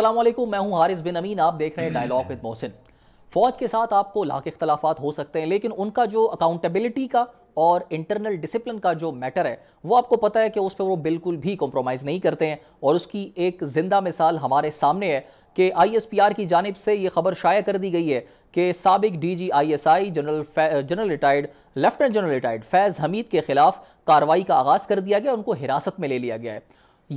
अस्सलाम वालेकुम मैं हूं हारिस बिन अमीन आप देख रहे हैं डायलॉग विद मोहसिन फौज के साथ आपको लाख इख्तलाफात हो सकते हैं लेकिन उनका जो अकाउंटेबिलिटी का और इंटरनल डिसिप्लिन का जो मैटर है वो आपको पता है कि उस पर वो बिल्कुल भी कॉम्प्रोमाइज़ नहीं करते हैं और उसकी एक ज़िंदा मिसाल हमारे सामने है कि आईएसपीआर की जानब से ये खबर शाया कर दी गई है कि सबक आई general general retired lieutenant general retired Faiz Hameed के ख़िलाफ़ कार्रवाई का आगाज़ कर दिया गया उनको हिरासत में ले लिया गया है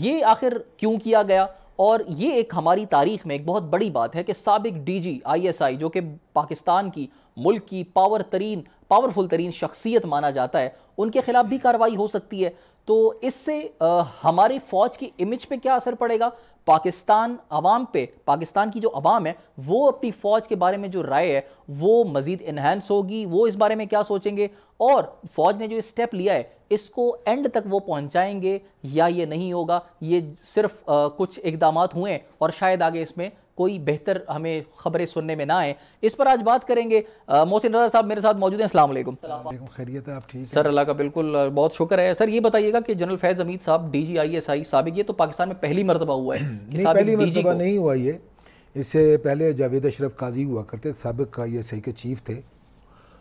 ये आखिर क्यों किया गया और ये एक हमारी तारीख में एक बहुत बड़ी बात है कि सबक D G I S I जो कि पाकिस्तान की मुल्क की पावर तरीन पावरफुल तरीन शख्सियत माना जाता है उनके खिलाफ भी कार्रवाई हो सकती है तो इससे हमारी फौज की इमेज पे क्या असर पड़ेगा पाकिस्तान अवाम पे पाकिस्तान की जो अवाम है वो अपनी फ़ौज के बारे में जो राय है वो मज़ीद इन्हेंस होगी वो इस बारे में क्या सोचेंगे और फ़ौज ने जो स्टेप लिया है इसको एंड तक वो पहुंचाएंगे या ये नहीं होगा ये सिर्फ आ, कुछ इकदाम हुए और शायद आगे इसमें कोई बेहतर हमें खबरें सुनने में ना आए इस पर आज बात करेंगे मोहसिन रजा साहब मेरे साथ मौजूद हैं अस्सलाम वालेकुम खैरियत है आप ठीक सर अल्लाह का बिल्कुल बहुत शुक्र है सर ये बताइएगा कि जनरल फैज अमीद साहब D G I S I सबक ये तो पाकिस्तान में पहली मरतबा हुआ है नहीं, पहली मरतबा नहीं हुआ ये इससे पहले जावेद अशरफ काजी हुआ करते सबक का ये सही के चीफ थे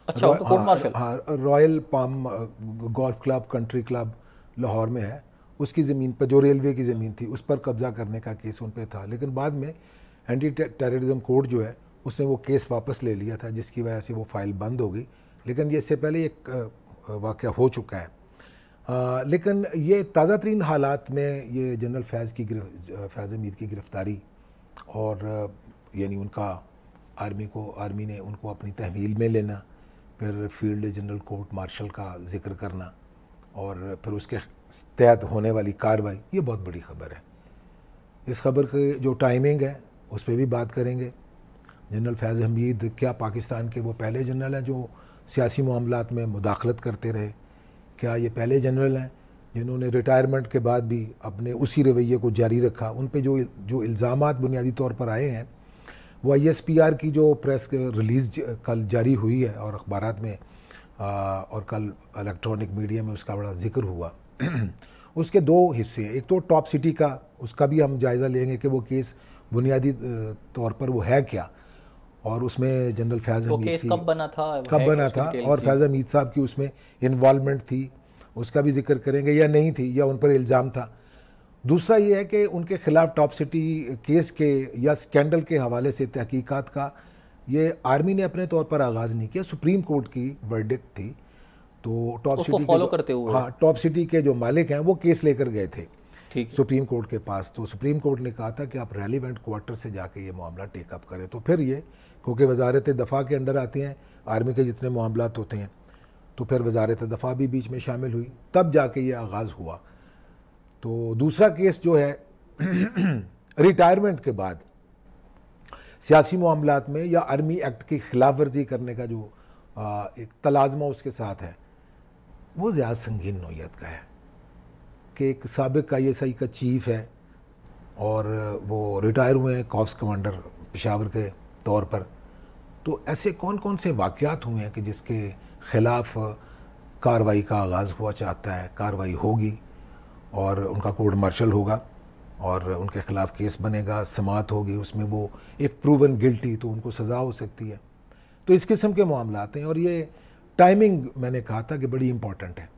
अच्छा कोर्ट मार्शल हाँ, हाँ royal palm golf club country club Lahore में है उसकी ज़मीन पर जो रेलवे की ज़मीन थी उस पर कब्ज़ा करने का केस उन पर था लेकिन बाद में एंटी टेररिज्म कोर्ट जो है उसने वो केस वापस ले लिया था जिसकी वजह से वो फाइल बंद हो गई लेकिन ये इससे पहले एक वाक़ हो चुका है आ, लेकिन ये ताज़ा तरीन हालात में ये जनरल फैज़ की फैज़ अमीर की गिरफ़्तारी और यानी उनका आर्मी को आर्मी ने उनको अपनी तहवील में लेना फिर फील्ड जनरल कोर्ट मार्शल का जिक्र करना और फिर उसके तहत होने वाली कार्रवाई ये बहुत बड़ी खबर है इस खबर की जो टाइमिंग है उस पर भी बात करेंगे जनरल फैज़ हमीद क्या पाकिस्तान के वो पहले जनरल हैं जो सियासी मामला में मुदाखलत करते रहे क्या ये पहले जनरल हैं जिन्होंने रिटायरमेंट के बाद भी अपने उसी रवैये को जारी रखा उन पर जो जो इल्ज़ाम बुनियादी तौर पर आए हैं वो आई एस पी आर की जो प्रेस रिलीज़ कल जारी हुई है और अखबार में आ, और कल इलेक्ट्रॉनिक मीडिया में उसका बड़ा जिक्र हुआ उसके दो हिस्से एक तो टॉप सिटी का उसका भी हम जायज़ा लेंगे कि वो केस बुनियादी तौर पर वो है क्या और उसमें जनरल फैज़ तो हमीद कब बना था कब बना था और फैज़ हमीद साहब की उसमें इन्वॉलमेंट थी उसका भी जिक्र करेंगे या नहीं थी या उन पर इल्ज़ाम था दूसरा ये है कि उनके ख़िलाफ़ टॉप सिटी केस के या स्कैंडल के हवाले से तहकीकात का ये आर्मी ने अपने तौर पर आगाज़ नहीं किया सुप्रीम कोर्ट की वर्डिक्ट थी तो टॉप सिटी फॉलो करते हुए हाँ टॉप सिटी के जो मालिक हैं वो केस लेकर गए थे ठीक सुप्रीम कोर्ट के पास तो सुप्रीम कोर्ट ने कहा था कि आप रेलिवेंट क्वार्टर से जाके ये मामला टेकअप करें तो फिर ये क्योंकि वजारत दफ़ा के अंडर आती हैं आर्मी के जितने मामला होते हैं तो फिर वजारत दफ़ा भी बीच में शामिल हुई तब जाके ये आगाज़ हुआ तो दूसरा केस जो है रिटायरमेंट के बाद सियासी मामला में या आर्मी एक्ट की खिलाफ वर्जी करने का जो एक तलाजमा उसके साथ है वो ज़्यादा संगीन नोयत का है के एक सबक आई एस आई का चीफ है और वो रिटायर हुए हैं कॉप्स कमांडर पेशावर के तौर पर तो ऐसे कौन कौन से वाक़ात हुए हैं कि जिसके ख़िलाफ़ कार्रवाई का आगाज़ हुआ चाहता है कार्रवाई होगी और उनका कोर्ट मार्शल होगा और उनके ख़िलाफ़ केस बनेगा समात होगी उसमें वो इफ़ प्रूवन गिल्टी तो उनको सज़ा हो सकती है तो इस किस्म के आते हैं और ये टाइमिंग मैंने कहा था कि बड़ी इम्पॉर्टेंट है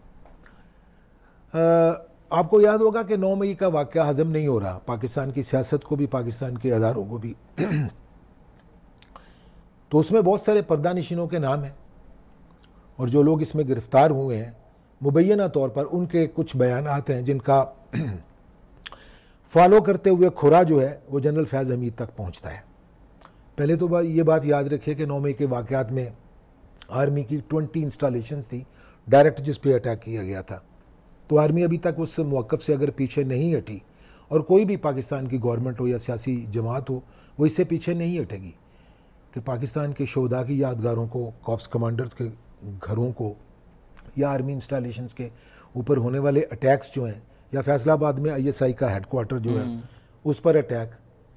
आ, आपको याद होगा कि नौ मई का वाक्य हज़म नहीं हो रहा पाकिस्तान की सियासत को भी पाकिस्तान के अदारों को भी तो उसमें बहुत सारे पर्दा नशीनों के नाम हैं और जो लोग इसमें गिरफ़्तार हुए हैं मुबैना तौर पर उनके कुछ बयान हैं जिनका फॉलो करते हुए खुरा जो है वो जनरल फैज़ हमीद तक पहुँचता है पहले तो ये बात याद रखिए कि नौ मई के वाक़ात में आर्मी की ट्वेंटी इंस्टॉलेशंस थी डायरेक्ट जिस पे अटैक किया गया था तो आर्मी अभी तक उस मौक़ से अगर पीछे नहीं हटी और कोई भी पाकिस्तान की गवर्नमेंट हो या सियासी जमात हो वो इससे पीछे नहीं हटेगी कि पाकिस्तान के शोधा की यादगारों को कॉप्स कमांडर्स के घरों को या आर्मी इंस्टॉलेशंस के ऊपर होने वाले अटैक्स जो हैं या फैसलाबाद में आईएसआई का हेडकोार्टर जो है हम्म। उस पर अटैक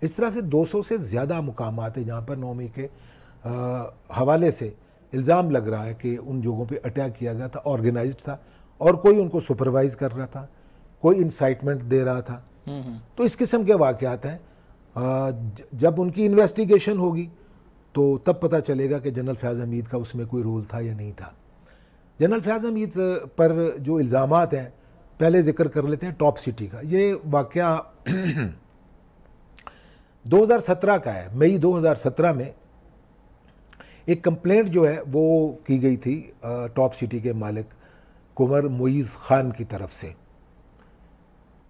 इस तरह से 200 से ज़्यादा मुकाम है जहाँ पर नौमी के आ, हवाले से इल्ज़ाम लग रहा है कि उन जगहों पर अटैक किया गया था ऑर्गेनाइज था और कोई उनको सुपरवाइज कर रहा था कोई इंसाइटमेंट दे रहा था हम्म, हम्म। तो इस किस्म के वाक़ात हैं जब उनकी इन्वेस्टिगेशन होगी तो तब पता चलेगा कि जनरल फयाज़ हमीद का उसमें कोई रोल था या नहीं था जनरल फयाज़ हमीद पर जो इल्ज़ाम हैं पहले जिक्र कर लेते हैं टॉप सिटी का ये वाक़ 2017 का है मई 2017 में एक कंप्लेंट जो है वो की गई थी टॉप सिटी के मालिक कुंवर मुईज़ ख़ान की तरफ से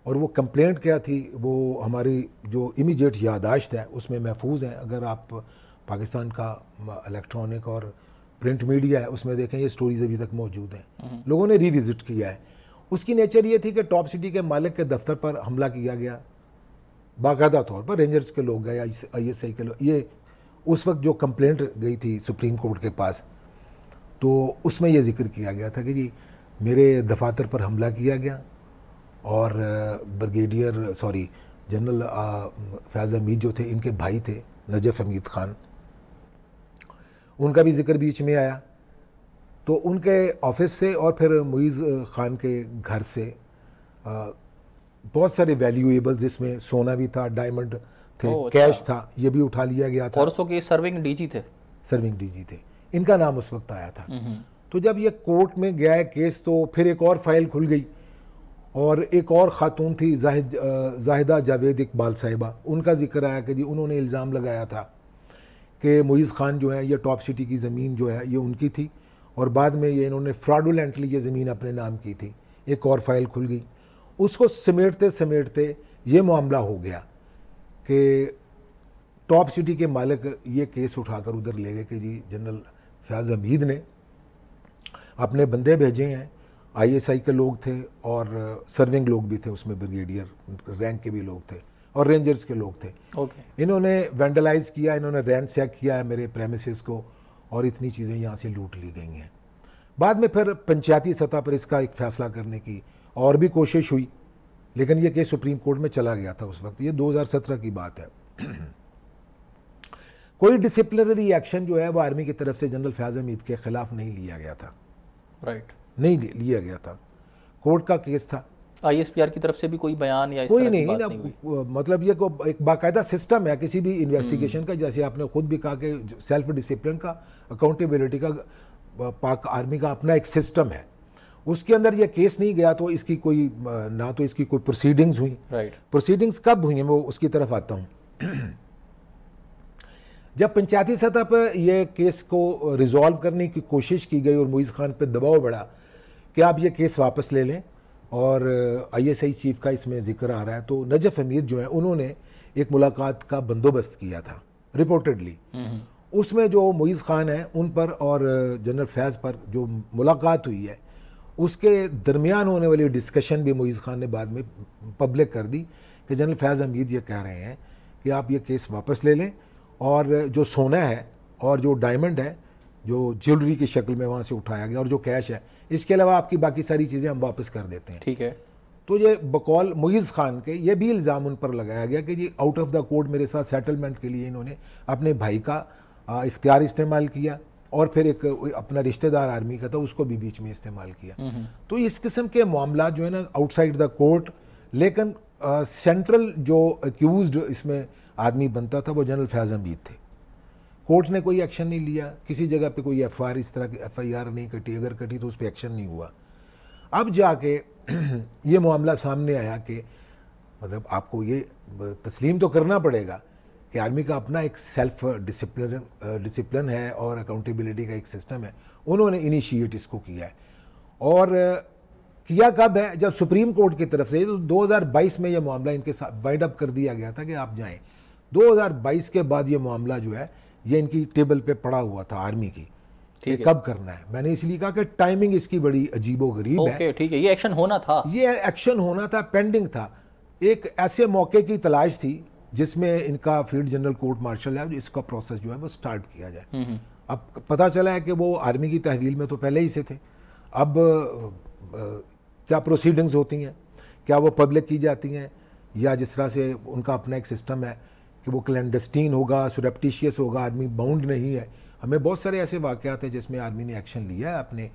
और वो कंप्लेंट क्या थी वो हमारी जो इमीडिएट यादाश्त है उसमें महफूज है अगर आप पाकिस्तान का इलेक्ट्रॉनिक और प्रिंट मीडिया है उसमें देखें ये स्टोरीज अभी तक मौजूद हैं हम्म। लोगों ने रिविजिट किया है उसकी नेचर ये थी कि टॉप सिटी के मालिक के दफ्तर पर हमला किया गया बाकायदा तौर पर रेंजर्स के लोग गए आई एस आई के लोग ये उस वक्त जो कंप्लेंट गई थी सुप्रीम कोर्ट के पास तो उसमें यह जिक्र किया गया था कि जी मेरे दफातर पर हमला किया गया और brigadier sorry general Faiz Hameed जो थे इनके भाई थे नजफ़ हमीद ख़ान उनका भी जिक्र बीच में आया तो उनके ऑफिस से और फिर मुईज़ ख़ान के घर से बहुत सारे वैल्यूएबल्स जिसमें सोना भी था डायमंड थे कैश अच्छा। था ये भी उठा लिया गया था और सो के सर्विंग डीजी थे सर्विंग डीजी थे इनका नाम उस वक्त आया था हम्म, हम्म। तो जब ये कोर्ट में गया है केस तो फिर एक और फाइल खुल गई और एक और ख़ातून थी जाहिद जाहिदा जावेद इकबाल साहिबा उनका जिक्र आया कि जी उन्होंने इल्ज़ाम लगाया था कि मुईज़ ख़ान जो है ये टॉप सिटी की ज़मीन जो है ये उनकी थी और बाद में ये इन्होंने फ्रॉडुलेंटली ये ज़मीन अपने नाम की थी एक और फाइल खुल गई उसको समेटते समेटते ये मामला हो गया कि टॉप सिटी के मालिक ये केस उठाकर उधर ले गए कि जी जनरल फयाज हमीद ने अपने बंदे भेजे हैं आईएसआई के लोग थे और सर्विंग लोग भी थे उसमें ब्रिगेडियर रैंक के भी लोग थे और रेंजर्स के लोग थे okay. इन्होंने वेंडलाइज किया इन्होंने रेंट सैक किया है मेरे प्रेमिसेस को और इतनी चीज़ें यहाँ से लूट ली गई हैं बाद में फिर पंचायती सतह पर इसका एक फैसला करने की और भी कोशिश हुई लेकिन ये केस सुप्रीम कोर्ट में चला गया था उस वक्त ये 2017 की बात है कोई डिसिप्लिनरी एक्शन जो है वो आर्मी की तरफ से जनरल फयाज हमीद के खिलाफ नहीं लिया गया था राइट नहीं लिया गया था कोर्ट का केस था आईएसपीआर की तरफ से भी कोई बयान या इस कोई नहीं, बात नहीं, नहीं मतलब ये को एक बाकायदा सिस्टम है किसी भी इन्वेस्टिगेशन हम्म। का जैसे आपने खुद भी कहा कि सेल्फ डिसिप्लिन का अकाउंटेबिलिटी का पाक आर्मी का अपना एक सिस्टम है उसके अंदर ये केस नहीं गया तो इसकी कोई ना तो इसकी कोई प्रोसीडिंग्स हुई राइट प्रोसीडिंग्स कब हुई हैं वो उसकी तरफ आता हूँ जब पंचायती सतह पर यह केस को रिजॉल्व करने की कोशिश की गई और मुइज़ खान पर दबाव बढ़ा कि आप ये केस वापस ले लें और आईएसआई चीफ का इसमें जिक्र आ रहा है तो नजफ हमीद जो है उन्होंने एक मुलाकात का बंदोबस्त किया था रिपोर्टेडली हम्म। उसमें जो मुइज़ खान है उन पर और जनरल फैज़ पर जो मुलाकात हुई है उसके दरमियान होने वाली डिस्कशन भी मुइज़ खान ने बाद में पब्लिक कर दी कि जनरल फैज़ हमीद ये कह रहे हैं कि आप ये केस वापस ले लें और जो सोना है और जो डायमंड है जो ज्वेलरी की शक्ल में वहाँ से उठाया गया और जो कैश है इसके अलावा आपकी बाकी सारी चीज़ें हम वापस कर देते हैं ठीक है तो ये बकौल मुइज़ खान के ये भी इल्ज़ाम उन पर लगाया गया कि जी आउट ऑफ द कोर्ट मेरे साथ सेटलमेंट के लिए इन्होंने अपने भाई का इख्तियार इस्तेमाल किया और फिर एक अपना रिश्तेदार आर्मी का था उसको भी बीच में इस्तेमाल किया हम्म, हम्म। तो इस किस्म के मामला जो है ना आउटसाइड द कोर्ट लेकिन सेंट्रल जो एक्यूज इसमें आदमी बनता था वो जनरल फैज़ हमीद थे कोर्ट ने कोई एक्शन नहीं लिया किसी जगह पे कोई एफ इस तरह की एफ नहीं कटी अगर कटी तो उस पर एक्शन नहीं हुआ अब जाके ये मामला सामने आया कि मतलब आपको ये तस्लीम तो करना पड़ेगा कि आर्मी का अपना एक सेल्फ डिसिप्लिन डिसिप्लिन है और अकाउंटेबिलिटी का एक सिस्टम है उन्होंने इनिशिएट इसको किया है और किया कब है जब सुप्रीम कोर्ट की तरफ से तो 2022 में यह मामला इनके साथ वाइंड अप कर दिया गया था कि आप जाएं 2022 के बाद ये मामला जो है ये इनकी टेबल पे पड़ा हुआ था आर्मी की ये कब करना है मैंने इसलिए कहा कि टाइमिंग इसकी बड़ी अजीबो गरीब है ठीक है ये एक्शन होना था ये एक्शन होना था पेंडिंग था एक ऐसे मौके की तलाश थी जिसमें इनका फील्ड जनरल कोर्ट मार्शल है इसका प्रोसेस जो है वो स्टार्ट किया जाए हम्म, हम्म। अब पता चला है कि वो आर्मी की तहवील में तो पहले ही से थे अब क्या प्रोसीडिंग्स होती हैं क्या वो पब्लिक की जाती हैं या जिस तरह से उनका अपना एक सिस्टम है कि वो क्लैंडस्टीन होगा सुरेप्टिशियस होगा आदमी बाउंड नहीं है हमें बहुत सारे ऐसे वाक़ात हैं जिसमें आदमी ने एक्शन लिया है अपने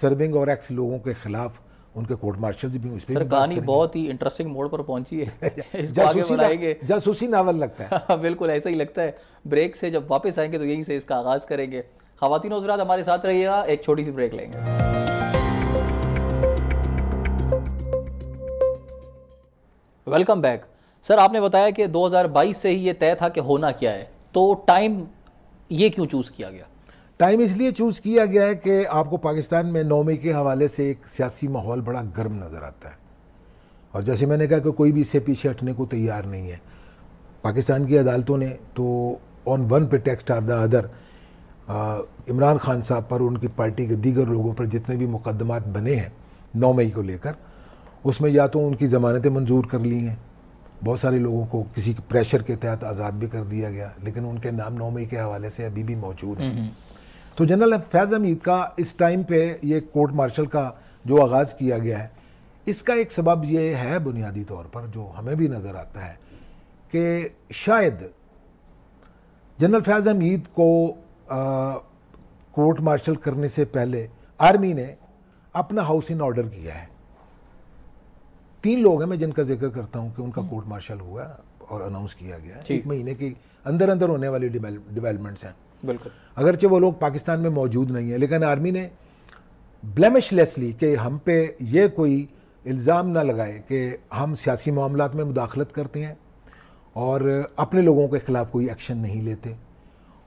सर्विंग और एक्स लोगों के खिलाफ उनके कोर्ट मार्शल भी उस पर कहानी बहुत ही इंटरेस्टिंग मोड़ पर पहुंची है जासूसी आगे जासूसी नावल लगता है हाँ, बिल्कुल ऐसा ही लगता है ब्रेक से जब वापस आएंगे तो यहीं से इसका आगाज़ करेंगे खातिन हजरात हमारे साथ रहिएगा एक छोटी सी ब्रेक लेंगे वेलकम बैक सर आपने बताया कि 2022 से ही ये तय था कि होना क्या है तो टाइम ये क्यों चूज़ किया गया टाइम इसलिए चूज़ किया गया है कि आपको पाकिस्तान में नौ मई के हवाले से एक सियासी माहौल बड़ा गर्म नज़र आता है और जैसे मैंने कहा कि कोई भी इससे पीछे हटने को तैयार नहीं है पाकिस्तान की अदालतों ने तो on one pretext or the other Imran Khan साहब पर उनकी पार्टी के दीगर लोगों पर जितने भी मुकदमात बने हैं नौ मई को लेकर उसमें या तो उनकी ज़मानतें मंजूर कर ली हैं बहुत सारे लोगों को किसी प्रेशर के तहत आज़ाद भी कर दिया गया लेकिन उनके नाम नौमी के हवाले से अभी भी मौजूद है हम्म, हम्म। तो जनरल फैज़ हमीद का इस टाइम पे ये कोर्ट मार्शल का जो आगाज़ किया गया है इसका एक सबब ये है बुनियादी तौर पर जो हमें भी नज़र आता है कि शायद जनरल फैज़ हमीद को कोर्ट मार्शल करने से पहले आर्मी ने अपना हाउस इन ऑर्डर किया है तीन लोग हैं मैं जिनका जिक्र करता हूँ कि उनका कोर्ट हम्म। मार्शल हुआ और अनाउंस किया गया एक महीने की अंदर अंदर होने वाली डिवेलपमेंट्स हैं बिल्कुल अगरचे वो लोग पाकिस्तान में मौजूद नहीं है लेकिन आर्मी ने ब्लेमिशलेसली कि हम पे ये कोई इल्ज़ाम ना लगाए कि हम सियासी मामला में मुदाखलत करते हैं और अपने लोगों के ख़िलाफ़ कोई एक्शन नहीं लेते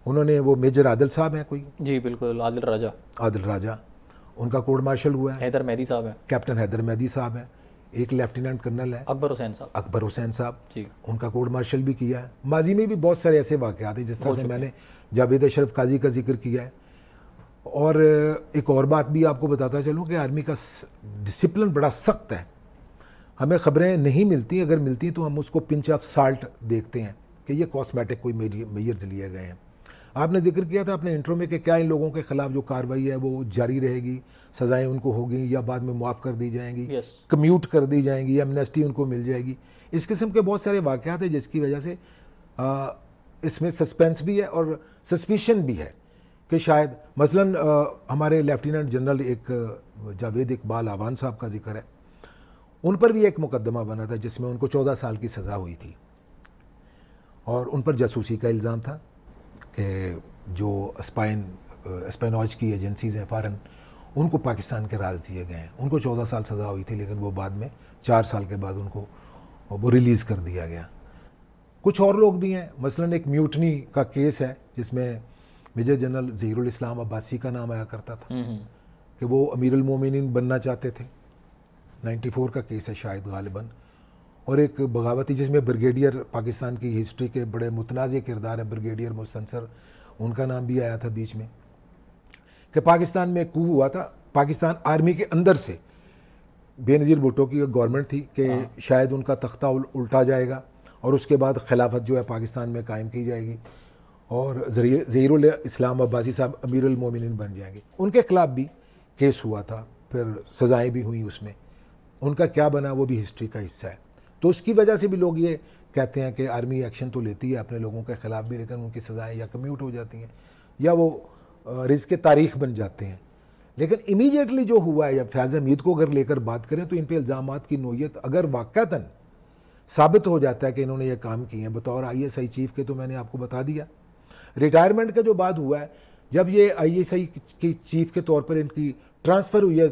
उन्होंने वो मेजर आदिल साहब हैं कोई जी बिल्कुल आदिल राजा आदिल राजा उनका कोर्ट मार्शल हुआ है हैदर मेहदी साहब है कैप्टन हैदर मेहदी साहब हैं एक लेफ्टिनेंट कर्नल है अकबर हुसैन साहब अकबर हुसैन साहब उनका कोर्ट मार्शल भी किया है माजी में भी बहुत सारे ऐसे वाक़ात हैं जिस तरह से मैंने जावेद अशरफ काजी का जिक्र किया है और एक और बात भी आपको बताता चलूँ कि आर्मी का डिसिप्लिन बड़ा सख्त है हमें खबरें नहीं मिलती अगर मिलती तो हम उसको पिंच ऑफ साल्ट देखते हैं कि ये कॉस्मेटिक कोई मेयर्स लिए गए हैं आपने जिक्र किया था अपने इंटरव्यू में कि क्या इन लोगों के खिलाफ जो कार्रवाई है वो जारी रहेगी सजाएं उनको होगी या बाद में मुआफ़ कर दी जाएंगी yes. कम्यूट कर दी जाएंगी एमनेस्टी उनको मिल जाएगी इस किस्म के बहुत सारे वाक़ हैं जिसकी वजह से इसमें सस्पेंस भी है और सस्पिशन भी है कि शायद मसलन आ, हमारे लेफ्टिनेंट जनरल एक जावेद इकबाल आवान साहब का जिक्र है उन पर भी एक मुकदमा बना था जिसमें उनको चौदह साल की सज़ा हुई थी और उन पर जासूसी का इल्ज़ाम था कि जो स्पाइन स्पेनॉज की एजेंसीज़ हैं फ़ारन उनको पाकिस्तान के राज दिए गए हैं उनको चौदह साल सज़ा हुई थी लेकिन वो बाद में चार साल के बाद उनको वो रिलीज़ कर दिया गया कुछ और लोग भी हैं मसलन एक म्यूटनी का केस है जिसमें मेजर जनरल ज़हीरुल इस्लाम अब्बासी का नाम आया करता था हम्म, हम्म। कि वो अमीरुल मोमिन बनना चाहते थे 94 का केस है शायद गालिबा और एक बगावती जिसमें ब्रिगेडियर पाकिस्तान की हिस्ट्री के बड़े मुतनाज़ किरदार हैं ब्रिगेडियर मुस्तंसर उनका नाम भी आया था बीच में कि पाकिस्तान में कू हुआ था पाकिस्तान आर्मी के अंदर से बेनज़ीर भुट्टो की गवर्नमेंट थी कि हाँ। शायद उनका तख्ता उल, उल्टा जाएगा और उसके बाद खिलाफत जो है पाकिस्तान में कायम की जाएगी और ज़हीर इस्लाम अब्बासी साहब अमीरमिन बन जाएंगे उनके खिलाफ भी केस हुआ था फिर सज़ाएँ भी हुई उसमें उनका क्या बना वो भी हिस्ट्री का हिस्सा है तो उसकी वजह से भी लोग ये कहते हैं कि आर्मी एक्शन तो लेती है अपने लोगों के ख़िलाफ़ भी लेकिन उनकी सज़ाएँ या कम्यूट हो जाती हैं या वो रिज के तारीख बन जाते हैं लेकिन इमीडिएटली जो हुआ है या फैज़ हमीद को अगर लेकर बात करें तो इन पर इल्ज़ाम की नोयत अगर वाक़ता साबित हो जाता है कि इन्होंने ये काम किए हैं बतौर आई एस आई चीफ़ के तो मैंने आपको बता दिया रिटायरमेंट का जो बात हुआ है जब ये आई एस आई की चीफ़ के तौर पर इनकी ट्रांसफ़र हुई है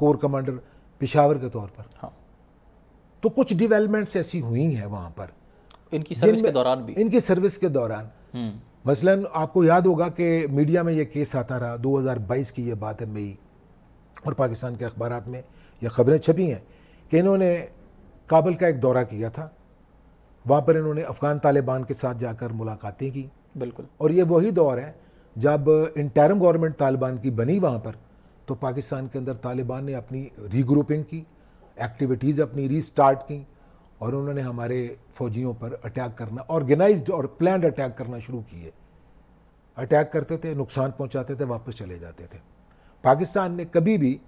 कोर कमांडर पिशावर के तौर पर हाँ तो कुछ डिवेलपमेंट्स ऐसी हुई हैं वहाँ पर इनकी सर्विस के दौरान भी इनकी सर्विस के दौरान हम्म। मसलन आपको याद होगा कि मीडिया में ये केस आता रहा 2022 की ये बात है मई और पाकिस्तान के अखबार में यह खबरें छपी हैं कि इन्होंने काबुल का एक दौरा किया था वहाँ पर इन्होंने अफ़गान तालिबान के साथ जाकर मुलाकातें की बिल्कुल और ये वही दौर है जब इंटरम गवर्नमेंट तालिबान की बनी वहाँ पर तो पाकिस्तान के अंदर तालिबान ने अपनी रीग्रुपिंग की एक्टिविटीज़ अपनी रीस्टार्ट की और उन्होंने हमारे फौजियों पर अटैक करना ऑर्गेनाइज और प्लान अटैक करना शुरू किए अटैक करते थे नुकसान पहुंचाते थे वापस चले जाते थे पाकिस्तान ने कभी भी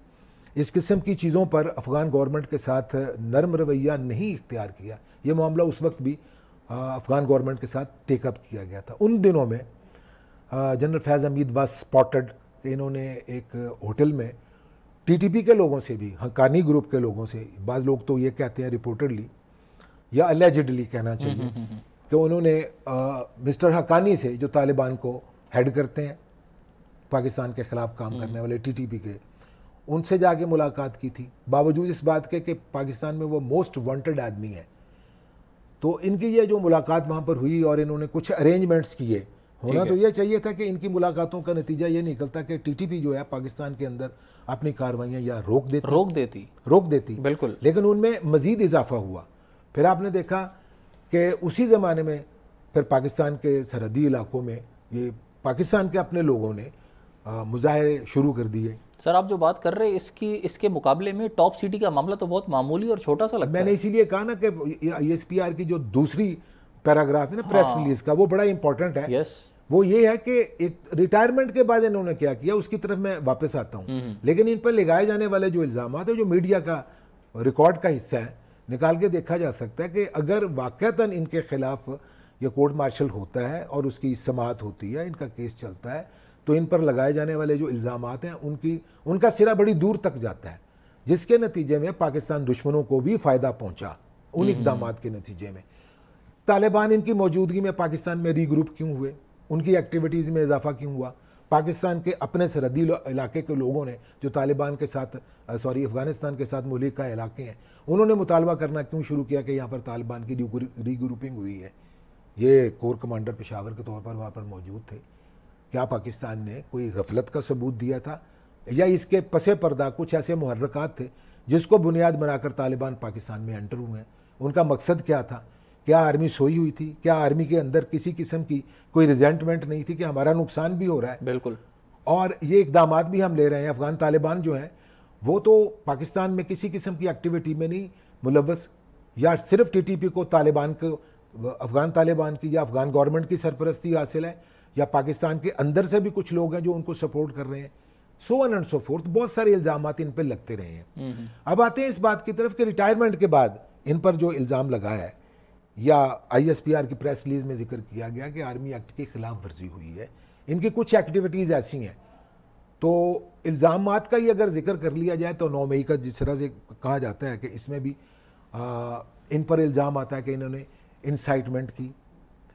इस किस्म की चीज़ों पर अफ़गान गवर्नमेंट के साथ नरम रवैया नहीं इख्तियार किया ये मामला उस वक्त भी अफ़गान गवर्नमेंट के साथ टेकअप किया गया था उन दिनों में general Faiz Hameed was spotted इन्होंने एक होटल में टीटीपी के लोगों से भी हकानी ग्रुप के लोगों से बाज़ लोग तो ये कहते हैं रिपोर्टेडली या एलिजिडली कहना चाहिए हम्म, हम्म, हम्म। कि उन्होंने मिस्टर हकानी से जो तालिबान को हेड करते हैं पाकिस्तान के ख़िलाफ़ काम करने वाले टीटीपी के उनसे जाके मुलाकात की थी बावजूद इस बात के कि पाकिस्तान में वो मोस्ट वांटेड आदमी है तो इनकी ये जो मुलाकात वहाँ पर हुई और इन्होंने कुछ अरेंजमेंट्स किए होना तो यह चाहिए था कि इनकी मुलाकातों का नतीजा ये निकलता कि टीटीपी जो है पाकिस्तान के अंदर अपनी कार्रवाइयाँ या रोक देती रोक देती रोक देती बिल्कुल लेकिन उनमें मजीद इजाफा हुआ फिर आपने देखा कि उसी ज़माने में फिर पाकिस्तान के सरहदी इलाकों में ये पाकिस्तान के अपने लोगों ने मुजाहरे शुरू कर दिए सर आप जो बात कर रहे हैं इसकी इसके मुकाबले में टॉप सिटी का मामला तो बहुत मामूली और छोटा सा लगता मैंने इसीलिए कहा ना कि एस पी आर की जो दूसरी पैराग्राफ है ना हाँ। प्रेस रिलीज का वो बड़ा इंपॉर्टेंट है वो ये है कि एक रिटायरमेंट के बाद इन्होंने क्या किया उसकी तरफ मैं वापस आता हूँ हम्म, हम्म। लेकिन इन पर लगाए जाने वाले जो इल्ज़ाम है जो मीडिया का रिकॉर्ड का हिस्सा है निकाल के देखा जा सकता है कि अगर वाक़ता इनके खिलाफ ये कोर्ट मार्शल होता है और उसकी समात होती है इनका केस चलता है तो इन पर लगाए जाने वाले जो इल्ज़ाम हैं उनकी उनका सिरा बड़ी दूर तक जाता है जिसके नतीजे में पाकिस्तान दुश्मनों को भी फ़ायदा पहुँचा उन हम्म, इकदाम के नतीजे में तालिबान इनकी मौजूदगी में पाकिस्तान में रीग्रुप क्यों हुए उनकी एक्टिविटीज़ में इजाफा क्यों हुआ पाकिस्तान के अपने सरहदी इलाके के लोगों ने जो तालिबान के साथ सॉरी अफगानिस्तान के साथ मलिक का इलाके हैं उन्होंने मुतालबा करना क्यों शुरू किया कि यहाँ पर तालिबान की रीग्रुपिंग हुई है ये कोर कमांडर पेशावर के तौर पर वहाँ पर मौजूद थे क्या पाकिस्तान ने कोई गफलत का सबूत दिया था या इसके पसे पर्दा कुछ ऐसे महरक़ात थे जिसको बुनियाद बनाकर तालिबान पाकिस्तान में एंटर हुए हैं उनका मकसद क्या था क्या आर्मी सोई हुई थी क्या आर्मी के अंदर किसी किस्म की कोई रिजेंटमेंट नहीं थी कि हमारा नुकसान भी हो रहा है बिल्कुल और ये इकदाम भी हम ले रहे हैं अफगान तालिबान जो हैं वो तो पाकिस्तान में किसी किस्म की एक्टिविटी में नहीं मुलवस या सिर्फ टीटीपी को तालिबान को अफगान तालिबान की या अफगान गवर्नमेंट की सरपरस्ती हासिल है या पाकिस्तान के अंदर से भी कुछ लोग हैं जो उनको सपोर्ट कर रहे हैं so on and so forth बहुत सारे इल्ज़ाम इन पर लगते रहे हैं हम्म, हम्म। अब आते हैं इस बात की तरफ कि रिटायरमेंट के बाद इन पर जो इल्ज़ाम लगाया है या आईएसपीआर की प्रेस रिलीज में जिक्र किया गया कि आर्मी एक्ट की खिलाफ वर्जी हुई है इनकी कुछ एक्टिविटीज़ ऐसी हैं तो इल्ज़ाम का ही अगर जिक्र कर लिया जाए तो नौ मई का जिस तरह से कहा जाता है कि इसमें भी आ, इन पर इल्ज़ाम आता है कि इन्होंने इंसाइटमेंट की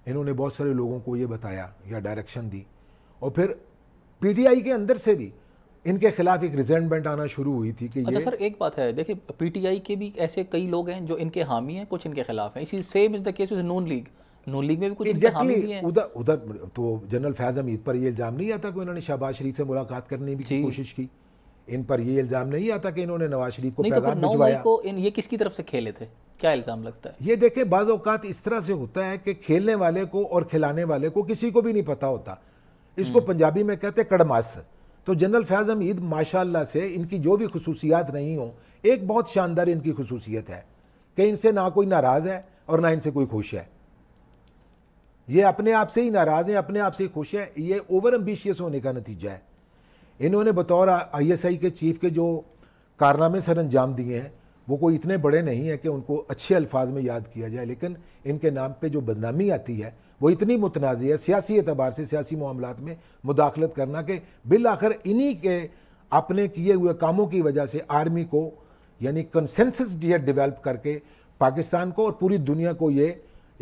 इन्होंने बहुत सारे लोगों को ये बताया या डायरेक्शन दी और फिर पीटीआई के अंदर से भी इनके खिलाफ एक रिजेंटमेंट आना शुरू हुई थी कि अच्छा ये सर एक बात है देखिए पीटीआई के भी ऐसे कई लोग हैं जो इनके हामी हैं कुछ इनके खिलाफ हैं इसी same is the case with Noon League Noon League में भी कुछ इनके exactly, एग्जैक्टली उधर उधर तो जनरल फैज हमीद पर ये इल्ज़ाम नहीं आता कि उन्होंने शहबाज शरीफ से मुलाकात करने की कोशिश की इन पर ये इल्ज़ाम नहीं आता कि इन्होंने नवाज शरीफ को तो पैगाम भिजवाया को इन ये किसकी तरफ से खेले थे क्या इल्ज़ाम लगता है ये देखे बाज़ अवकात इस तरह से होता है कि खेलने वाले को और खिलाने वाले को किसी को भी नहीं पता होता इसको हम्म। पंजाबी में कहते कड़मास तो जनरल फैज़ हमीद माशाल्लाह से इनकी जो भी खसूसियात नहीं हों एक बहुत शानदार इनकी खसूसियत है कि इनसे ना कोई नाराज़ है और ना इनसे कोई खुश है ये अपने आप से ही नाराज़ हैं अपने आप से ही खुश है ये ओवर एम्बिशियस होने का नतीजा है इन्होंने बतौर आई एस आई के चीफ के जो कारनामे सर अंजाम दिए हैं वो कोई इतने बड़े नहीं हैं कि उनको अच्छे अल्फाज में याद किया जाए लेकिन इनके नाम पर जो बदनामी आती है वो इतनी मुतनाज़ है सियासी एतबार से सियासी मामला में मुदाखलत करना कि बिल आखिर इन्हीं के अपने किए हुए कामों की वजह से आर्मी को यानी कंसेंसस डियर डेवलप करके पाकिस्तान को और पूरी दुनिया को ये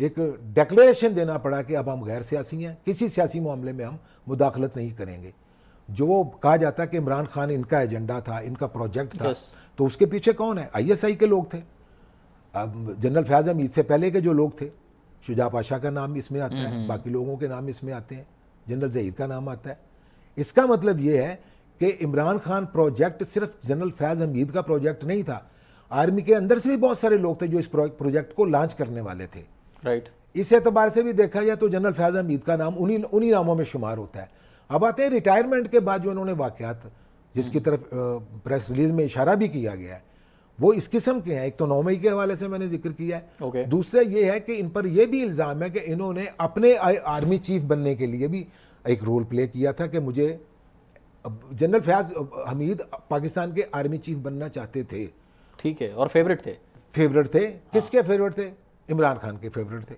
एक डेक्लेशन देना पड़ा कि अब हम गैर सियासी हैं किसी सियासी मामले में हम मुदाखलत नहीं करेंगे जो कहा जाता कि इमरान खान इनका एजेंडा था इनका प्रोजेक्ट था yes. तो उसके पीछे कौन है आईएसआई के लोग थे जनरल फयाज हमीद से पहले के जो लोग थे शुजा पाशा का नाम इसमें आता है बाकी लोगों के नाम इसमें आते हैं जनरल जहीर का नाम आता है इसका मतलब ये है कि इमरान खान प्रोजेक्ट सिर्फ जनरल फैज़ हमीद का प्रोजेक्ट नहीं था आर्मी के अंदर से भी बहुत सारे लोग थे जो इस प्रोजेक्ट को लॉन्च करने वाले थे राइट इस एतबार से भी देखा जाए तो जनरल फैज़ हमीद का नाम उन्हीं उन्हीं नामों में शुमार होता है अब आते हैं रिटायरमेंट के बाद जो उन्होंने वाक़ात जिसकी हम्म। तरफ प्रेस रिलीज में इशारा भी किया गया है वो इस किस्म के हैं एक तो नौमई के हवाले से मैंने जिक्र किया है okay. दूसरा ये है कि इन पर यह भी इल्ज़ाम है कि इन्होंने अपने आर्मी चीफ बनने के लिए भी एक रोल प्ले किया था कि मुझे जनरल फयाज हमीद पाकिस्तान के आर्मी चीफ बनना चाहते थे ठीक है और फेवरेट थे फेवरेट थे हाँ। किसके फेवरेट थे इमरान खान के फेवरेट थे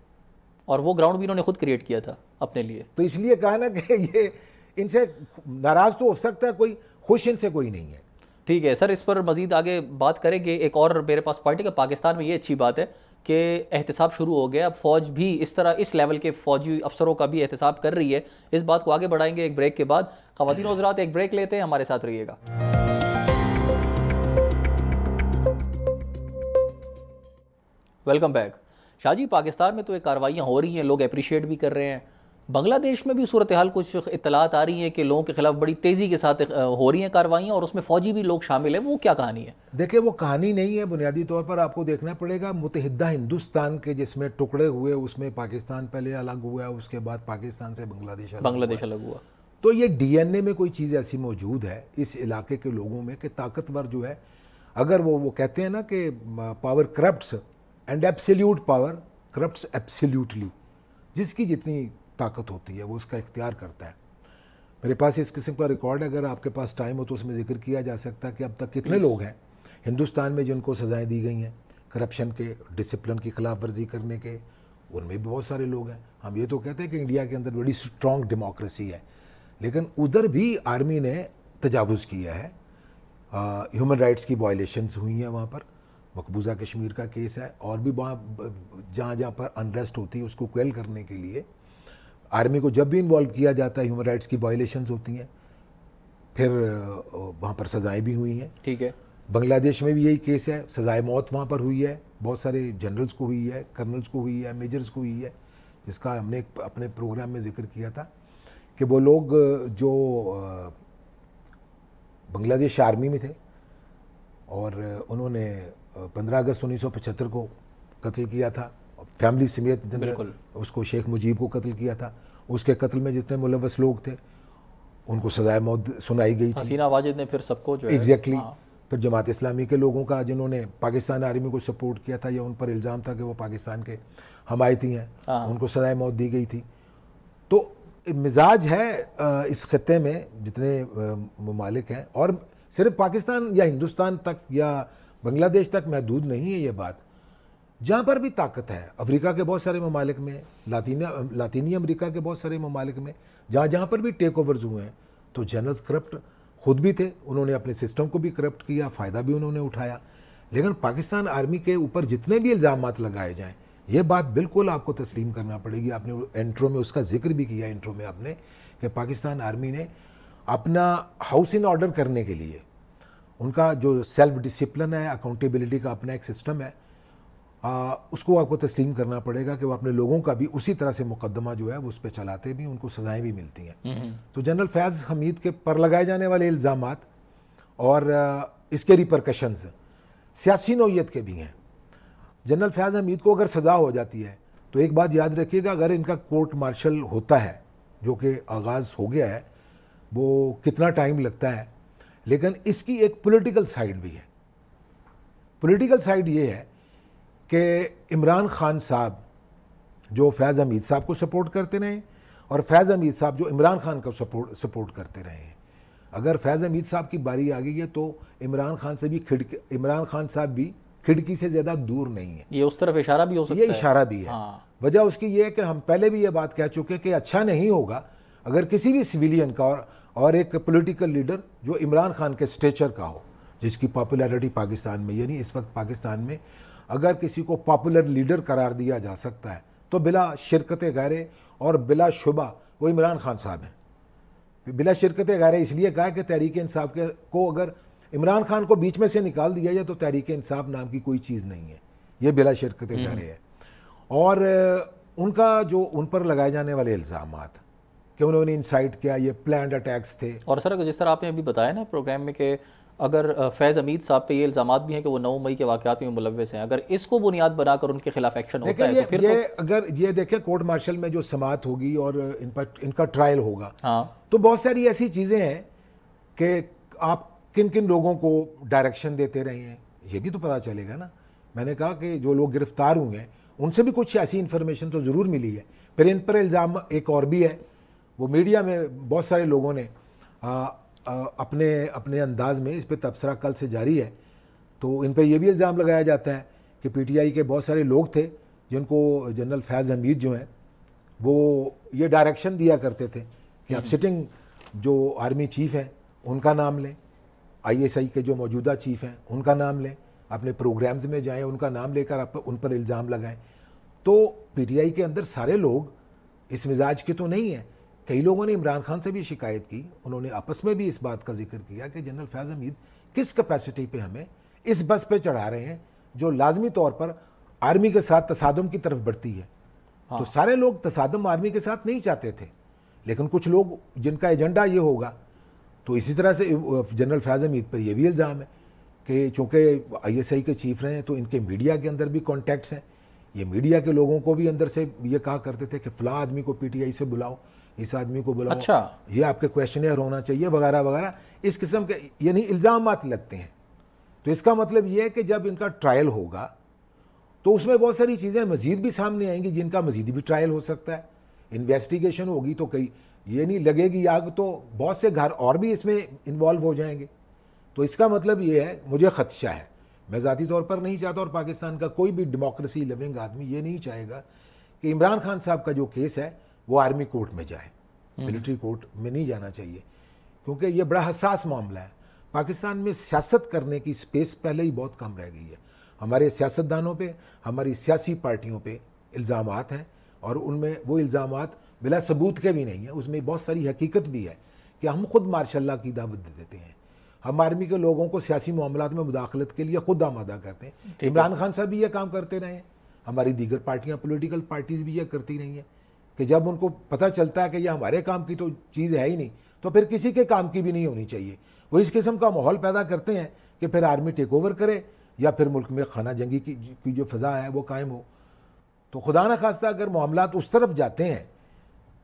और वो ग्राउंड भी इन्होंने खुद क्रिएट किया था अपने लिए तो इसलिए कहा ना कि ये इनसे नाराज़ तो हो सकता है कोई खुश इनसे कोई नहीं है ठीक है सर इस पर मज़ीद आगे बात करेंगे एक और मेरे पास पॉइंट है कि पाकिस्तान में ये अच्छी बात है कि एहतसाब शुरू हो गया अब फ़ौज भी इस तरह इस लेवल के फ़ौजी अफसरों का भी एहतसाब कर रही है इस बात को आगे बढ़ाएंगे एक ब्रेक के बाद खातिन हजरात एक ब्रेक लेते हैं हमारे साथ रहिएगा वेलकम बैक शाहजी पाकिस्तान में तो एक कार्रवाइयाँ हो रही हैं लोग अप्रिशिएट भी कर रहे हैं बांग्लादेश में भी सूरत हाल कुछ इतलात आ रही है कि लोगों के खिलाफ बड़ी तेज़ी के साथ हो रही हैं कार्रवाइयाँ और उसमें फ़ौजी भी लोग शामिल हैं वो क्या कहानी है देखिए वो कहानी नहीं है बुनियादी तौर पर आपको देखना पड़ेगा मुतहदा हिंदुस्तान के जिसमें टुकड़े हुए उसमें पाकिस्तान पहले अलग हुआ उसके बाद पाकिस्तान से बांग्लादेश बांग्लादेश अलग हुआ तो ये डीएनए में कोई चीज़ ऐसी मौजूद है इस इलाके के लोगों में कि ताकतवर जो है अगर वो वो कहते हैं ना कि power corrupts and absolute power corrupts absolutely जिसकी जितनी ताकत होती है वो उसका इख्तियार करता है मेरे पास इस किस्म का रिकॉर्ड है अगर आपके पास टाइम हो तो उसमें जिक्र किया जा सकता है कि अब तक कितने लोग हैं हिंदुस्तान में जिनको सजाएं दी गई हैं करप्शन के डिसिप्लिन की खिलाफ वर्जी करने के उनमें भी बहुत सारे लोग हैं हम ये तो कहते हैं कि इंडिया के अंदर बड़ी स्ट्रॉन्ग डेमोक्रेसी है लेकिन उधर भी आर्मी ने तजावज़ किया है ह्यूमन राइट्स की वॉयलेशन हुई हैं वहाँ पर मकबूजा कश्मीर का केस है और भी वहाँ जहाँ जहाँ पर अनरेस्ट होती है उसको क्वेल करने के लिए आर्मी को जब भी इन्वॉल्व किया जाता है ह्यूमन राइट्स की वायलेशन होती हैं फिर वहाँ पर सजाएं भी हुई हैं ठीक है बांग्लादेश में भी यही केस है सज़ाए मौत वहाँ पर हुई है बहुत सारे जनरल्स को हुई है कर्नल्स को हुई है मेजर्स को हुई है जिसका हमने अपने प्रोग्राम में जिक्र किया था कि वो लोग जो बांग्लादेश आर्मी में थे और उन्होंने 15 अगस्त 1975 को कत्ल किया था फैमिली समेत जिन्होंने उसको शेख मुजीब को कत्ल किया था उसके कत्ल में जितने मुलवस लोग थे उनको सजाए मौत सुनाई गई थी वाजिद ने फिर सबको जो एग्जैक्टली exactly, हाँ। फिर जमात इस्लामी के लोगों का जिन्होंने पाकिस्तान आर्मी को सपोर्ट किया था या उन पर इल्ज़ाम था कि वो पाकिस्तान के हमायती हैं हाँ। उनको सजाए मौत दी गई थी तो मिजाज है इस खत्े में जितने ममालिक हैं और सिर्फ पाकिस्तान या हिंदुस्तान तक या बांग्लादेश तक महदूद नहीं है ये बात जहाँ पर भी ताकत है अफ्रीका के बहुत सारे ममालिक में लातीनी लातीनी अमरीका के बहुत सारे ममालिक में जहाँ जहाँ पर भी टेक ओवर हुए हैं तो जनरल्स करप्ट खुद भी थे उन्होंने अपने सिस्टम को भी करप्ट किया फ़ायदा भी उन्होंने उठाया लेकिन पाकिस्तान आर्मी के ऊपर जितने भी इल्ज़ाम लगाए जाएँ ये बात बिल्कुल आपको तस्लीम करना पड़ेगी आपने इंट्रो में उसका जिक्र भी किया इंट्रो में आपने कि पाकिस्तान आर्मी ने अपना हाउस इन ऑर्डर करने के लिए उनका जो सेल्फ डिसिप्लिन है अकाउंटेबिलिटी का अपना एक सिस्टम है आ, उसको आपको तस्लीम करना पड़ेगा कि वो अपने लोगों का भी उसी तरह से मुकदमा जो है वो उस पर चलाते भी उनको सज़ाएं भी मिलती हैं तो जनरल फैज़ हमीद के पर लगाए जाने वाले इल्ज़ाम और इसके रिप्रकशन सियासी नोयत के भी हैं जनरल फैज़ हमीद को अगर सज़ा हो जाती है तो एक बात याद रखिएगा अगर इनका कोर्ट मार्शल होता है जो कि आगाज़ हो गया है वो कितना टाइम लगता है लेकिन इसकी एक पॉलिटिकल साइड भी है पॉलिटिकल साइड ये है कि इमरान खान साहब जो फैज़ हमीद साहब को सपोर्ट करते रहे और फैज़ हमीद साहब जो इमरान खान को सपोर्ट सपोर्ट करते रहे हैं अगर फैज़ हमीद साहब की बारी आ गई है तो इमरान खान से भी खिड़की इमरान खान साहब भी खिड़की से ज़्यादा दूर नहीं है ये उस तरफ इशारा भी हो सकता ये है ये इशारा भी है हाँ। वजह उसकी ये है कि हम पहले भी ये बात कह चुके हैं कि अच्छा नहीं होगा अगर किसी भी सिविलियन का और, और एक पोलिटिकल लीडर जो इमरान खान के स्टेचर का हो जिसकी पॉपुलरिटी पाकिस्तान में यानी इस वक्त पाकिस्तान में अगर किसी को पॉपुलर लीडर करार दिया जा सकता है तो बिला शिरकत गैरे और बिला शुबा वो इमरान खान साहब हैं बिला शिरकत गैरे इसलिए कहा कि तहरीक इंसाफ के को अगर इमरान खान को बीच में से निकाल दिया जाए तो तहरीक इंसाफ नाम की कोई चीज़ नहीं है ये बिला शिरकत हम्म। गैरे है और उनका जो उन पर लगाए जाने वाले इल्ज़ाम कि उन्होंने इंसाइट किया ये प्लान अटैक्स थे और सर जिस तरह आपने अभी बताया ना प्रोग्राम में कि अगर फैज़ अमीद साहब पे ये इल्ज़ाम भी हैं कि वो नौ मई के वाक़ात में मुलवस हैं अगर इसको बुनियाद बनाकर उनके खिलाफ एक्शन होता है तो फिर तो ये तो... अगर ये देखें कोर्ट मार्शल में जो समात होगी और इन पर इनका ट्रायल होगा हाँ तो बहुत सारी ऐसी चीज़ें हैं कि आप किन किन लोगों को डायरेक्शन देते रहे हैं ये भी तो पता चलेगा ना मैंने कहा कि जो लोग गिरफ्तार हुए उनसे भी कुछ ऐसी इन्फॉर्मेशन तो ज़रूर मिली है फिर इन पर इल्ज़ाम एक और भी है वो मीडिया में बहुत सारे लोगों ने अपने अपने अंदाज में इस पर तबसरा कल से जारी है तो इन पर यह भी इल्ज़ाम लगाया जाता है कि पीटीआई के बहुत सारे लोग थे जिनको जनरल फैज़ हमीद जो हैं वो ये डायरेक्शन दिया करते थे कि आप हम्म। सिटिंग जो आर्मी चीफ हैं उनका नाम लें आईएसआई के जो मौजूदा चीफ हैं उनका नाम लें अपने प्रोग्राम्स में जाएं उनका नाम लेकर आप उन पर इल्ज़ाम लगाएं तो पीटीआई के अंदर सारे लोग इस मिजाज के तो नहीं हैं कई लोगों ने इमरान खान से भी शिकायत की उन्होंने आपस में भी इस बात का जिक्र किया कि जनरल फैज़ हमीद किस कैपेसिटी पे हमें इस बस पे चढ़ा रहे हैं जो लाजमी तौर पर आर्मी के साथ तसादम की तरफ बढ़ती है तो हाँ। तो सारे लोग तसादम आर्मी के साथ नहीं चाहते थे लेकिन कुछ लोग जिनका एजेंडा ये होगा तो इसी तरह से जनरल फैज़ हमीद पर यह भी इल्ज़ाम है कि चूँकि आई के चीफ रहे हैं तो इनके मीडिया के अंदर भी कॉन्टैक्ट्स हैं ये मीडिया के लोगों को भी अंदर से ये कहा करते थे कि फ़लाँ आदमी को पीटीआई से बुलाओ इस आदमी को बुलाओ अच्छा ये आपके क्वेश्चनर होना चाहिए वगैरह वगैरह इस किस्म के यानी इल्ज़ाम लगते हैं तो इसका मतलब ये है कि जब इनका ट्रायल होगा तो उसमें बहुत सारी चीज़ें मज़ीद भी सामने आएंगी जिनका मज़ीद भी ट्रायल हो सकता है इन्वेस्टिगेशन होगी तो कई ये नहीं लगेगी आग तो बहुत से घर और भी इसमें इन्वॉल्व हो जाएंगे तो इसका मतलब ये है मुझे खदशा है मैं ज़ाती तौर पर नहीं चाहता और पाकिस्तान का कोई भी डेमोक्रेसी लविंग आदमी ये नहीं चाहेगा कि इमरान खान साहब का जो केस है वो आर्मी कोर्ट में जाए हम्म। मिलिट्री कोर्ट में नहीं जाना चाहिए क्योंकि ये बड़ा हसास मामला है पाकिस्तान में सियासत करने की स्पेस पहले ही बहुत कम रह गई है हमारे सियासतदानों पे हमारी सियासी पार्टियों पे इल्ज़ाम हैं और उनमें वो इल्ज़ाम बिला सबूत के भी नहीं है उसमें बहुत सारी हकीकत भी है कि हम खुद मार्शाला की दावत दे देते हैं हम आर्मी के लोगों को सियासी मामला में मुदाखलत के लिए खुद आमादा करते हैं इमरान खान साहब भी ये काम करते रहे हमारी दीगर पार्टियाँ पोलिटिकल पार्टीज़ भी ये करती रही हैं कि जब उनको पता चलता है कि यह हमारे काम की तो चीज़ है ही नहीं तो फिर किसी के काम की भी नहीं होनी चाहिए वो इस किस्म का माहौल पैदा करते हैं कि फिर आर्मी टेक ओवर करे या फिर मुल्क में खाना जंगी की, की जो फ़ज़ा है वो कायम हो तो खुदा न खास्ता अगर मामला उस तरफ जाते हैं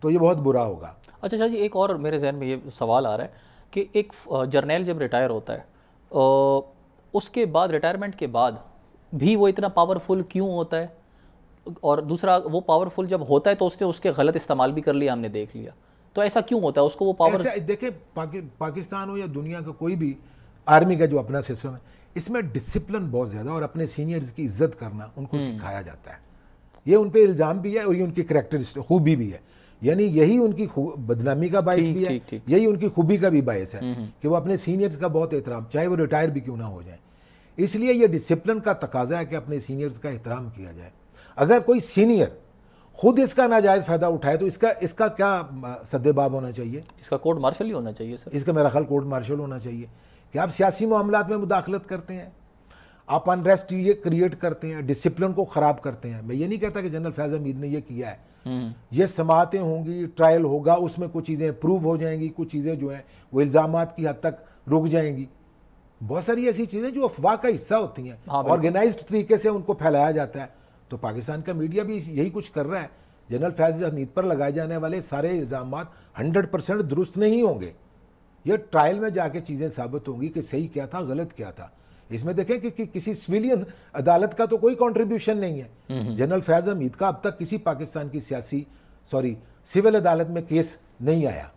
तो ये बहुत बुरा होगा अच्छा शाह जी एक और मेरे जहन में ये सवाल आ रहा है कि एक जर्नैल जब रिटायर होता है उसके बाद रिटायरमेंट के बाद भी वो इतना पावरफुल क्यों होता है और दूसरा वो पावरफुल जब होता है तो उसने उसके गलत इस्तेमाल भी कर लिया हमने देख लिया तो ऐसा क्यों होता है उसको वो पावर देखिए पाकि, पाकिस्तान हो या दुनिया का कोई भी आर्मी का जो अपना सिस्टम है इसमें डिसिप्लिन बहुत ज़्यादा और अपने सीनियर्स की इज्जत करना उनको हम्म। सिखाया जाता है ये उन पर इल्ज़ाम भी है और ये उनकी करेक्टरिस्टिक खूबी भी है यानी यही उनकी बदनामी का बायस भी है यही उनकी खूबी का भी बायस है हम्म, हम्म। कि वो अपने सीनियर्स का बहुत एहतराम चाहे वो रिटायर भी क्यों ना हो जाए इसलिए यह डिसिप्लिन का तकाजा है कि अपने सीनियर्स का एहतराम किया जाए अगर कोई सीनियर खुद इसका नाजायज फायदा उठाए तो इसका इसका क्या सद्देबाब होना चाहिए इसका कोर्ट मार्शल ही होना चाहिए सर इसका मेरा ख्याल कोर्ट मार्शल होना चाहिए कि आप सियासी मामला में मुदाखलत करते हैं आप अनरेस्ट ये क्रिएट करते हैं डिसिप्लिन को ख़राब करते हैं मैं ये नहीं कहता कि जनरल फैज़ अमीद ने यह किया है हम्म। ये समातें होंगी ट्रायल होगा उसमें कुछ चीज़ें प्रूव हो जाएंगी कुछ चीज़ें जो हैं वो इल्ज़ाम की हद तक रुक जाएंगी बहुत सारी ऐसी चीज़ें जो अफवाह का हिस्सा होती हैं हाँ, ऑर्गेनाइज तरीके से उनको फैलाया जाता है तो पाकिस्तान का मीडिया भी यही कुछ कर रहा है जनरल फैज हमीद पर लगाए जाने वाले सारे इल्ज़ाम हंड्रेड परसेंट दुरुस्त नहीं होंगे ये ट्रायल में जाके चीज़ें साबित होंगी कि सही क्या था गलत क्या था इसमें देखें कि, कि किसी सिविलियन अदालत का तो कोई कंट्रीब्यूशन नहीं है जनरल फैज हमीद का अब तक किसी पाकिस्तान की सियासी सॉरी सिविल अदालत में केस नहीं आया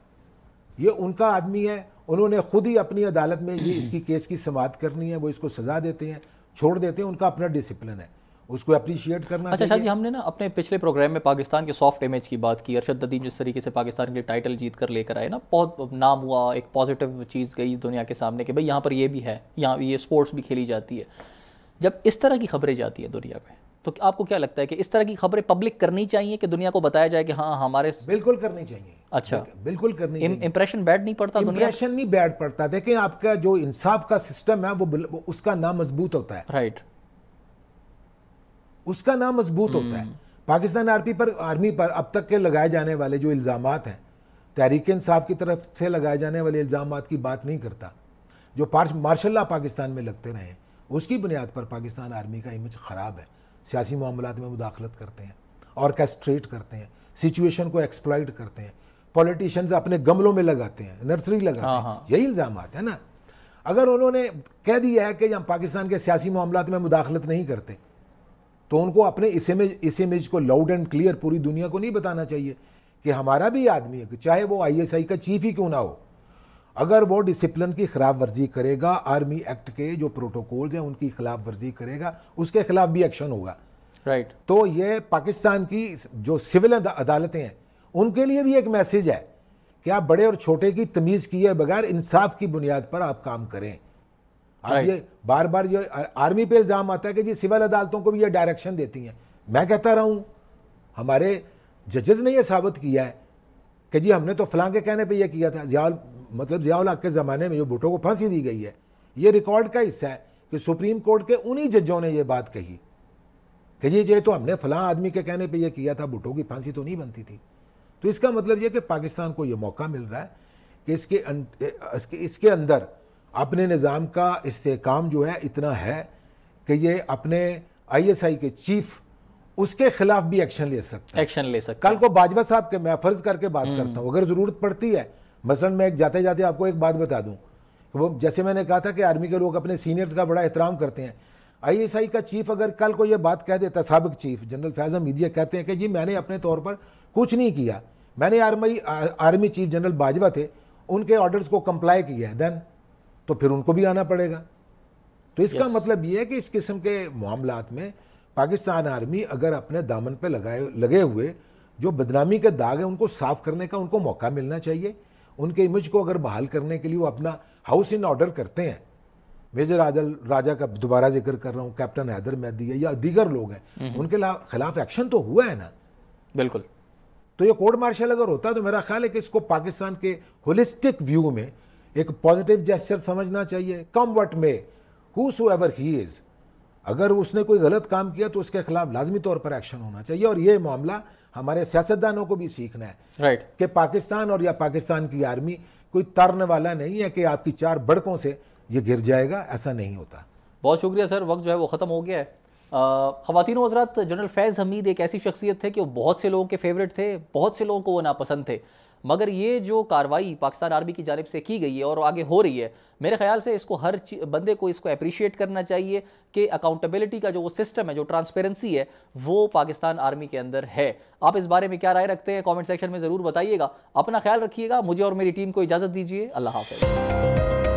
ये उनका आदमी है उन्होंने खुद ही अपनी अदालत में ये इसकी केस की समाप्त करनी है वो इसको सजा देते हैं छोड़ देते हैं उनका अपना डिसिप्लिन है उसको अप्रिशिएट करना अच्छा शाह जी हमने ना अपने पिछले प्रोग्राम में पाकिस्तान के सॉफ्ट इमेज की बात की अरशद नदीम जिस तरीके से पाकिस्तान के टाइटल जीत कर लेकर आए ना बहुत नाम हुआ एक पॉजिटिव चीज़ गई दुनिया के सामने कि भाई यहाँ पर ये भी है यहाँ ये स्पोर्ट्स भी खेली जाती है जब इस तरह की खबरें जाती है दुनिया में तो आपको क्या लगता है कि इस तरह की खबरें पब्लिक करनी चाहिए कि दुनिया को बताया जाए कि हाँ हमारे बिल्कुल करनी चाहिए अच्छा बिल्कुल करनी इम, चाहिए इंप्रेशन बैड नहीं पड़ता इंप्रेशन नहीं बैड पड़ता देखें आपका जो इंसाफ का सिस्टम है वो उसका नाम मजबूत होता है राइट right. उसका नाम मजबूत होता है हम्म। पाकिस्तान आर्मी पर आर्मी पर अब तक के लगाए जाने वाले जो इल्ज़ाम हैं तहरीक इंसाफ की तरफ से लगाए जाने वाले इल्ज़ाम की बात नहीं करता जो मार्शल पाकिस्तान में लगते रहे उसकी बुनियाद पर पाकिस्तान आर्मी का इमेज ख़राब है सियासी मामलों में मुदाखलत करते हैं ऑर्केस्ट्रेट करते हैं सिचुएशन को एक्सप्लॉइट करते हैं पॉलिटिशियंस अपने गमलों में लगाते हैं नर्सरी लगाते हाँ, हैं हाँ। यही इल्ज़ाम है ना अगर उन्होंने कह दिया है कि हम पाकिस्तान के सियासी मामलों में मुदाखलत नहीं करते तो उनको अपने इस इमेज इस इमेज को लाउड एंड क्लियर पूरी दुनिया को नहीं बताना चाहिए कि हमारा भी आदमी है चाहे वो आईएसआई का चीफ ही क्यों ना हो अगर वो डिसिप्लिन की खिलाफ वर्जी करेगा आर्मी एक्ट के जो प्रोटोकॉल्स हैं उनकी खिलाफ वर्जी करेगा उसके खिलाफ भी एक्शन होगा राइट right. तो ये पाकिस्तान की जो सिविल अदालतें हैं उनके लिए भी एक मैसेज है कि आप बड़े और छोटे की तमीज़ किए बगैर इंसाफ की बुनियाद पर आप काम करें अब ये बार बार ये आर्मी पे इल्ज़ाम आता है कि जी सिविल अदालतों को भी ये डायरेक्शन देती हैं मैं कहता रहा हूं हमारे जजेस ने यह साबित किया है कि जी हमने तो फलां के कहने पे ये किया था जियाल मतलब जियाल हक के ज़माने में जो भुटो को फांसी दी गई है ये रिकॉर्ड का हिस्सा है कि सुप्रीम कोर्ट के उन्हीं जजों ने ये बात कही कि जी ये तो हमने फलां आदमी के कहने पर यह किया था भुटो की फांसी तो नहीं बनती थी तो इसका मतलब ये कि पाकिस्तान को ये मौका मिल रहा है कि इसके अं, इसके इसके अंदर अपने निज़ाम का इसकाम जो है इतना है कि ये अपने आईएसआई के चीफ उसके खिलाफ भी एक्शन ले सकता एक्शन ले सकता कल को बाजवा साहब के मैं फर्ज करके बात हम्म। करता हूँ अगर ज़रूरत पड़ती है मसलन मैं एक जाते जाते आपको एक बात बता दूँ वो जैसे मैंने कहा था कि आर्मी के लोग अपने सीनियर्स का बड़ा एहतराम करते हैं आईएसआई का चीफ अगर कल को ये बात कह देता सबक चीफ जनरल फैज़ अमीदिया कहते हैं कि जी मैंने अपने तौर पर कुछ नहीं किया मैंने army army chief general Bajwa थे उनके ऑर्डर्स को कंप्लाई किया है देन तो फिर उनको भी आना पड़ेगा तो इसका yes. मतलब ये है कि इस किस्म के मामला में पाकिस्तान आर्मी अगर अपने दामन पे लगाए लगे हुए जो बदनामी के दाग हैं उनको साफ करने का उनको मौका मिलना चाहिए उनके इमेज को अगर बहाल करने के लिए वो अपना हाउस इन ऑर्डर करते हैं मेजर आदल राजा का दोबारा जिक्र कर रहा हूँ कैप्टन हैदर मैदी है या दीगर लोग हैं हम्म। उनके खिलाफ एक्शन तो हुआ है ना बिल्कुल तो ये कोर्ट मार्शल अगर होता है तो मेरा ख्याल है कि इसको पाकिस्तान के होलिस्टिक व्यू में एक पॉजिटिव जेस्चर समझना चाहिए come what may whosoever he is अगर उसने कोई गलत काम किया तो उसके खिलाफ लाजमी तौर पर एक्शन होना चाहिए और ये मामला हमारे सियासतदानों को भी सीखना है राइट right. कि पाकिस्तान और या पाकिस्तान की आर्मी कोई तरण वाला नहीं है कि आपकी चार बड़कों से ये गिर जाएगा ऐसा नहीं होता बहुत शुक्रिया सर वक्त जो है वो ख़त्म हो गया है ख़वान हजरात जनरल फैज़ हमीद एक ऐसी शख्सियत थे कि वो बहुत से लोगों के फेवरेट थे बहुत से लोगों को वो नापसंद थे मगर ये जो कार्रवाई पाकिस्तान आर्मी की जानब से की गई है और आगे हो रही है मेरे ख्याल से इसको हर बंदे को इसको अप्रिशिएट करना चाहिए कि अकाउंटेबिलिटी का जो वो सिस्टम है जो ट्रांसपेरेंसी है वो पाकिस्तान आर्मी के अंदर है आप इस बारे में क्या राय रखते हैं कॉमेंट सेक्शन में ज़रूर बताइएगा अपना ख्याल रखिएगा मुझे और मेरी टीम को इजाज़त दीजिए अल्लाह हाफ़